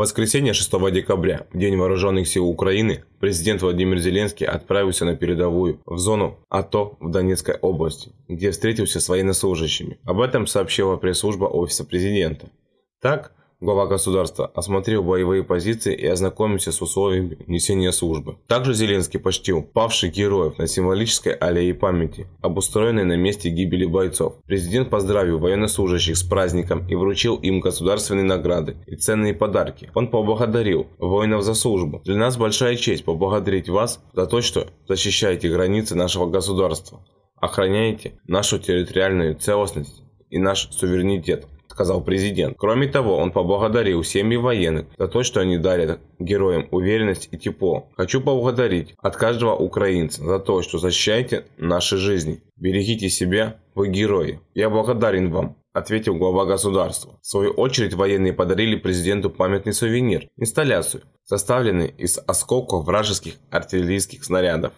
воскресенье 6 декабря, День вооруженных сил Украины, президент Владимир Зеленский отправился на передовую в зону АТО в Донецкой области, где встретился с военнослужащими. Об этом сообщила пресс-служба Офиса президента. Так, глава государства, осмотрел боевые позиции и ознакомился с условиями несения службы. Также Зеленский почтил павших героев на символической аллее памяти, обустроенной на месте гибели бойцов. Президент поздравил военнослужащих с праздником и вручил им государственные награды и ценные подарки. Он поблагодарил воинов за службу. Для нас большая честь поблагодарить вас за то, что защищаете границы нашего государства, охраняете нашу территориальную целостность и наш суверенитет сказал президент. Кроме того, он поблагодарил семьи военных за то, что они дарят героям уверенность и тепло. Хочу поблагодарить от каждого украинца за то, что защищаете наши жизни. Берегите себя, вы герои. Я благодарен вам, ответил глава государства. В свою очередь военные подарили президенту памятный сувенир – инсталляцию, составленный из осколков вражеских артиллерийских снарядов.